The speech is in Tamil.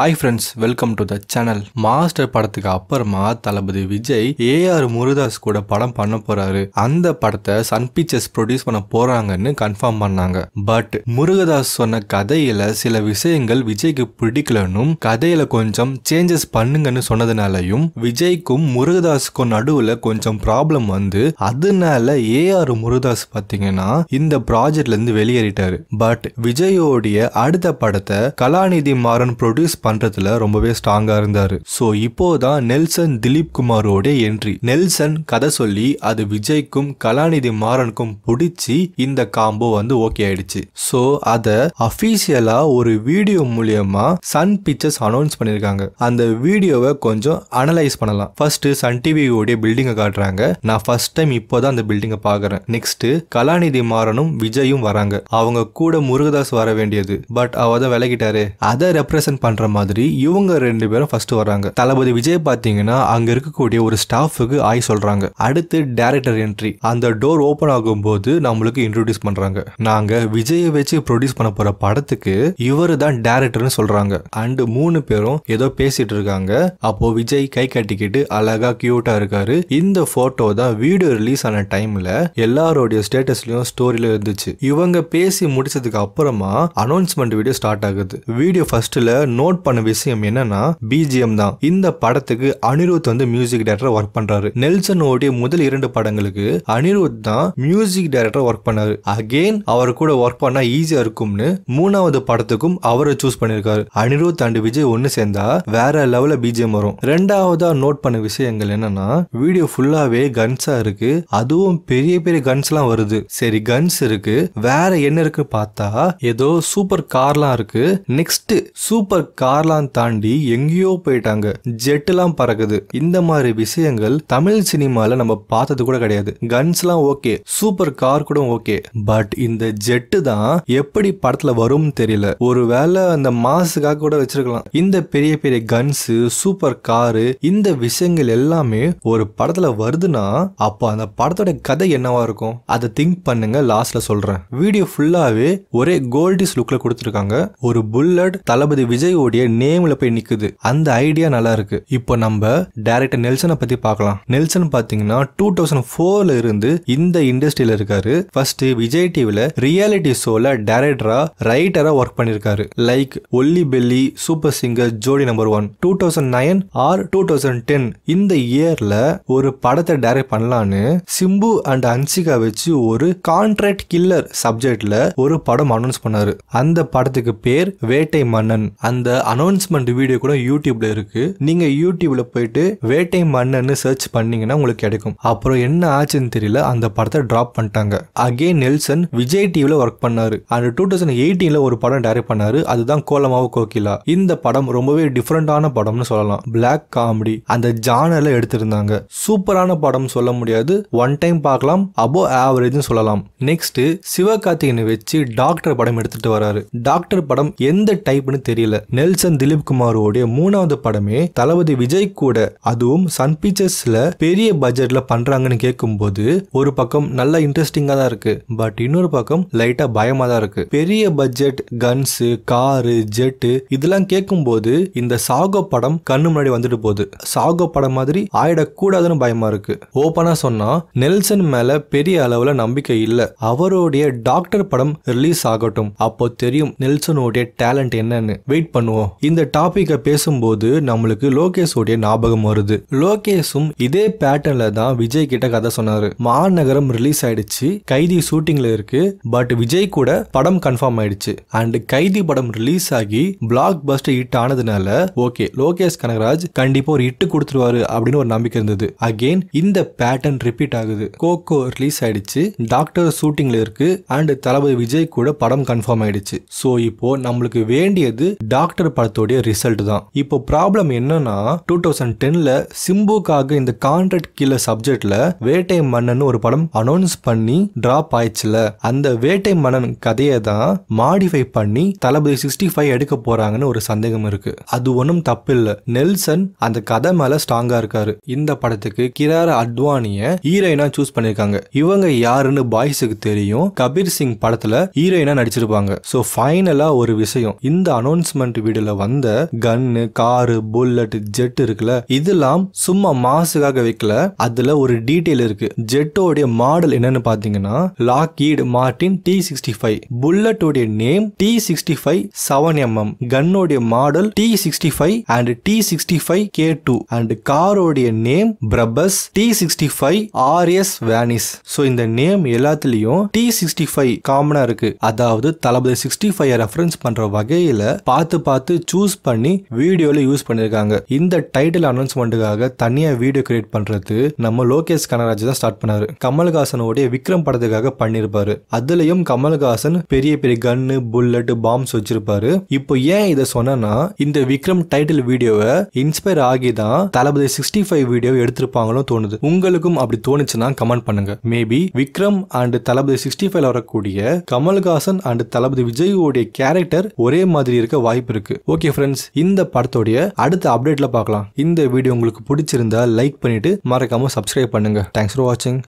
hi friends welcome to the channel Master படத்துக்கு அப்புறமா தளபதி விஜய் ஏஆர் முருதாஸ் கூட படம் பண்ண போறாரு அந்த படத்தை சன் பிக்சர்ஸ் ப்ரொடியூஸ் பண்ண போறாங்கன்னு கன்ஃபார்ம் பண்ணாங்க பட் முருகதாஸ் சொன்ன கதையில சில விஷயங்கள் விஜய்க்கு பிடிக்கலனும் கதையில கொஞ்சம் சேஞ்சஸ் பண்ணுங்கன்னு சொன்னதுனாலையும் விஜய்க்கும் முருகதாஸுக்கும் நடுவுல கொஞ்சம் ப்ராப்ளம் வந்து அதனால ஏஆர் முருகதாஸ் பாத்தீங்கன்னா இந்த ப்ராஜெக்ட்ல இருந்து வெளியேறிட்டாரு பட் விஜயோடைய அடுத்த படத்தை கலாநிதி மாறன் ப்ரொடியூஸ் பண்றதுல ரொம்பவே ஸ்ட்ராங்கா இருந்தாரு ஸோ இப்போதான் நெல்சன் திலீப் குமாரோட என்ட்ரி நெல்சன் கதை சொல்லி அது விஜய்க்கும் கலாநிதி மாறனுக்கும் பிடிச்சி இந்த காம்போ வந்து ஓகே ஆயிடுச்சு ஸோ அதை அபிஷியலா ஒரு வீடியோ மூலியமா சன் பிக்சர்ஸ் அனௌன்ஸ் பண்ணியிருக்காங்க அந்த வீடியோவை கொஞ்சம் அனலைஸ் பண்ணலாம் ஃபர்ஸ்ட் சன் டிவியோடைய பில்டிங்கை காட்டுறாங்க நான் ஃபர்ஸ்ட் டைம் இப்போதான் அந்த பில்டிங்கை பார்க்குறேன் நெக்ஸ்ட் கலாநிதி மாறனும் விஜயும் வராங்க அவங்க கூட முருகதாஸ் வர வேண்டியது பட் அவ தான் விலகிட்டாரு அதை ரெப்ரசன்ட் பண்ற மாதிரி இவங்க ரெண்டு பேரும் ஃபர்ஸ்ட் வராங்க தளபதி விஜய் பாத்தீங்கன்னா அங்க இருக்கக்கூடிய ஒரு ஸ்டாஃபுக்கு ஆய் சொல்றாங்க அடுத்து டேரக்டர் என்ட்ரி அந்த டோர் ஓபன் ஆகும் போது நம்மளுக்கு இன்ட்ரோடியூஸ் பண்றாங்க நாங்க விஜய வச்சு ப்ரொடியூஸ் பண்ண போற படத்துக்கு இவர் தான் டேரக்டர்னு சொல்றாங்க அண்ட் மூணு பேரும் ஏதோ பேசிட்டு இருக்காங்க அப்போ விஜய் கை கட்டிக்கிட்டு அழகா கியூட்டா இருக்காரு இந்த போட்டோ தான் வீடியோ ரிலீஸ் ஆன டைம்ல எல்லாரோடைய ஸ்டேட்டஸ்லயும் ஸ்டோரியில இருந்துச்சு இவங்க பேசி முடிச்சதுக்கு அப்புறமா அனௌன்ஸ்மெண்ட் வீடியோ ஸ்டார்ட் ஆகுது வீடியோ ஃபர்ஸ்ட்ல நோட் பண்ண விஷயம் என்னன்னா பிஜிஎம் தான் இந்த படத்துக்கு அனிருத் வந்து மியூசிக் டைரக்டர் ஒர்க் பண்றாரு நெல்சன் ஓடிய முதல் இரண்டு படங்களுக்கு அனிருத் தான் மியூசிக் டைரக்டர் ஒர்க் பண்ணாரு அகெயின் அவர் கூட ஒர்க் பண்ணா ஈஸியா இருக்கும்னு மூணாவது படத்துக்கும் அவரை சூஸ் பண்ணிருக்காரு அனிருத் அண்ட் விஜய் ஒன்னு சேர்ந்தா வேற லெவல பிஜிஎம் வரும் ரெண்டாவதா நோட் பண்ண விஷயங்கள் என்னன்னா வீடியோ ஃபுல்லாவே கன்ஸா இருக்கு அதுவும் பெரிய பெரிய கன்ஸ்லாம் வருது சரி கன்ஸ் இருக்கு வேற என்ன இருக்கு பார்த்தா ஏதோ சூப்பர் கார்லாம் இருக்கு நெக்ஸ்ட் சூப்பர் கார் கார்லாம் தாண்டி எங்கேயோ போயிட்டாங்க ஜெட்டுலாம் பறக்குது இந்த மாதிரி விஷயங்கள் தமிழ் சினிமால நம்ம பார்த்தது கூட கிடையாது கன்ஸ்லாம் ஓகே சூப்பர் கார் கூட ஓகே பட் இந்த ஜெட்டு தான் எப்படி படத்துல வரும் தெரியல ஒருவேளை அந்த மாசுக்காக கூட வச்சிருக்கலாம் இந்த பெரிய பெரிய கன்ஸ் சூப்பர் காரு இந்த விஷயங்கள் எல்லாமே ஒரு படத்துல வருதுன்னா அப்போ அந்த படத்தோட கதை என்னவா இருக்கும் அதை திங்க் பண்ணுங்க லாஸ்ட்ல சொல்றேன் வீடியோ ஃபுல்லாவே ஒரே கோல்டிஸ் லுக்ல கொடுத்துருக்காங்க ஒரு புல்லட் தளபதி விஜய் ஓடிய நேம்ல போய் நிக்குது அந்த ஐடியா நல்லா இருக்கு இப்போ நம்ம டேரக்டர் நெல்சனை பத்தி பார்க்கலாம் நெல்சன் பாத்தீங்கன்னா டூ தௌசண்ட் ஃபோர்ல இருந்து இந்த இண்டஸ்ட்ரியில இருக்காரு ஃபர்ஸ்ட் விஜய் டிவில ரியாலிட்டி ஷோல டேரக்டரா ரைட்டரா ஒர்க் பண்ணிருக்காரு like Olli Belli super singer Jodi number one two thousand nine or two thousand ten இந்த இயர்ல ஒரு படத்தை டைரக்ட் பண்ணலான்னு சிம்பு அண்ட் அன்சிகா வச்சு ஒரு கான்ட்ராக்ட் கில்லர் சப்ஜெக்ட்ல ஒரு படம் அனௌன்ஸ் பண்ணாரு அந்த படத்துக்கு பேர் வேட்டை மன்னன் அந்த அனௌன்ஸ்மெண்ட் வீடியோ கூட யூடியூப்ல இருக்கு நீங்க யூடியூப்ல போயிட்டு வேட்டை மன்னன்னு சர்ச் பண்ணீங்கன்னா உங்களுக்கு கிடைக்கும் அப்புறம் என்ன ஆச்சுன்னு தெரியல அந்த படத்தை டிராப் பண்ணிட்டாங்க அகே நெல்சன் விஜய் டிவில ஒர்க் பண்ணாரு அண்ட் டூ தௌசண்ட் எயிட்டீன்ல ஒரு படம் டைரக்ட் பண்ணாரு அதுதான் கோலமாவோ கோகிலா இந்த படம் ரொம்பவே டிஃப்ரெண்டான படம்னு சொல்லலாம் பிளாக் காமெடி அந்த ஜானர்ல எடுத்திருந்தாங்க சூப்பரான படம் சொல்ல முடியாது ஒன் டைம் பார்க்கலாம் அபோ ஆவரேஜ்னு சொல்லலாம் நெக்ஸ்ட் சிவகார்த்திகனை வச்சு டாக்டர் படம் எடுத்துட்டு வராரு டாக்டர் படம் எந்த டைப்னு தெரியல நெல்சன் நெல்சன் திலீப் குமாரோடைய மூணாவது படமே தளபதி விஜய் கூட அதுவும் சன் பிக்சர்ஸ்ல பெரிய பட்ஜெட்ல பண்றாங்கன்னு கேட்கும்போது ஒரு பக்கம் நல்லா இன்ட்ரெஸ்டிங்கா தான் இருக்கு பட் இன்னொரு பக்கம் லைட்டா பயமா தான் இருக்கு பெரிய பட்ஜெட் கன்ஸ் காரு ஜெட்டு இதெல்லாம் கேட்கும்போது இந்த சாகோ படம் கண்ணு முன்னாடி வந்துட்டு போகுது சாகோ படம் மாதிரி ஆயிடக்கூடாதுன்னு பயமா இருக்கு ஓபனா சொன்னா நெல்சன் மேல பெரிய அளவுல நம்பிக்கை இல்லை அவருடைய டாக்டர் படம் ரிலீஸ் ஆகட்டும் அப்போ தெரியும் நெல்சனுடைய டேலண்ட் என்னன்னு வெயிட் பண்ணுவோம் பார்ப்போம் இந்த டாப்பிக்கை பேசும்போது நம்மளுக்கு லோகேஷோடைய ஞாபகம் வருது லோகேஷும் இதே பேட்டர்ன்ல தான் விஜய் கிட்ட கதை சொன்னாரு மாநகரம் ரிலீஸ் ஆயிடுச்சு கைதி ஷூட்டிங்ல இருக்கு பட் விஜய் கூட படம் கன்ஃபார்ம் ஆயிடுச்சு அண்ட் கைதி படம் ரிலீஸ் ஆகி பிளாக் பஸ்டர் ஹிட் ஆனதுனால ஓகே லோகேஷ் கனகராஜ் கண்டிப்பா ஒரு ஹிட் கொடுத்துருவாரு அப்படின்னு ஒரு நம்பிக்கை இருந்தது அகெயின் இந்த பேட்டர்ன் ரிப்பீட் ஆகுது கோகோ ரிலீஸ் ஆயிடுச்சு டாக்டர் ஷூட்டிங்ல இருக்கு அண்ட் தளபதி விஜய் கூட படம் கன்ஃபார்ம் ஆயிடுச்சு ஸோ இப்போ நம்மளுக்கு வேண்டியது டாக்டர் படத்தோடைய ரிசல்ட் தான் இப்போ ப்ராப்ளம் என்னன்னா டூ தௌசண்ட் டென்ல சிம்புக்காக இந்த கான்ட்ராக்ட் கீழ சப்ஜெக்ட்ல வேட்டை மன்னன் ஒரு படம் அனௌன்ஸ் பண்ணி டிராப் ஆயிடுச்சுல அந்த வேட்டை மன்னன் கதையை தான் மாடிஃபை பண்ணி தளபதி சிக்ஸ்டி ஃபைவ் எடுக்க போறாங்கன்னு ஒரு சந்தேகம் இருக்கு அது ஒன்றும் தப்பு இல்லை நெல்சன் அந்த கதை மேல ஸ்ட்ராங்கா இருக்காரு இந்த படத்துக்கு கிரார அத்வானிய ஹீரோயினா சூஸ் பண்ணிருக்காங்க இவங்க யாருன்னு பாய்ஸுக்கு தெரியும் கபீர் சிங் படத்துல ஹீரோயினா நடிச்சிருப்பாங்க ஸோ ஃபைனலா ஒரு விஷயம் இந்த அனௌன்ஸ்மெண்ட் வீடியோ இதுல வந்த கன்னு காரு புல்லட் ஜெட் இருக்குல்ல இதெல்லாம் சும்மா மாசுக்காக வைக்கல அதுல ஒரு டீடைல் இருக்கு ஜெட்டோடைய மாடல் என்னன்னு பாத்தீங்கன்னா Lockheed Martin T sixty five புல்லட்டோடைய name T sixty five seven MM கன்னோடைய model T sixty five and T sixty five K two and காரோடைய நேம் பிரபஸ் டி சிக்ஸ்டி ஃபைவ் ஆர்எஸ் வேனிஸ் ஸோ இந்த நேம் எல்லாத்துலயும் டி சிக்ஸ்டி ஃபைவ் காமனா இருக்கு அதாவது தளபதி சிக்ஸ்டி ஃபைவ் ரெஃபரன்ஸ் பண்ற வகையில பார்த்து பார்த்து எடுத்து சூஸ் பண்ணி வீடியோல யூஸ் பண்ணிருக்காங்க இந்த டைட்டில் அனௌன்ஸ்மெண்ட்டுக்காக தனியா வீடியோ கிரியேட் பண்றது நம்ம லோகேஷ் கனராஜ் தான் ஸ்டார்ட் பண்ணாரு கமல்ஹாசனோடைய விக்ரம் படத்துக்காக பண்ணிருப்பாரு அதுலயும் கமல்ஹாசன் பெரிய பெரிய கன்னு புல்லட் பாம்ஸ் வச்சிருப்பாரு இப்போ ஏன் இதை சொன்னா இந்த விக்ரம் டைட்டில் வீடியோவை இன்ஸ்பயர் ஆகி தான் தளபதி சிக்ஸ்டி ஃபைவ் வீடியோ எடுத்திருப்பாங்களோ தோணுது உங்களுக்கும் அப்படி தோணுச்சுன்னா கமெண்ட் பண்ணுங்க maybe Vikram and Thalapathy sixty ஃபைவ்ல வரக்கூடிய கமல்ஹாசன் அண்ட் தளபதி விஜய் உடைய கேரக்டர் ஒரே மாதிரி இருக்க வாய்ப்பு இருக்கு ஓகே ஃப்ரெண்ட்ஸ் இந்த படத்தோடைய அடுத்த அப்டேட்ல பார்க்கலாம் இந்த வீடியோ உங்களுக்கு பிடிச்சிருந்தா லைக் பண்ணிட்டு மறக்காம சப்ஸ்கிரைப் பண்ணுங்க தேங்க்ஸ் ஃபார் வாட்சிங்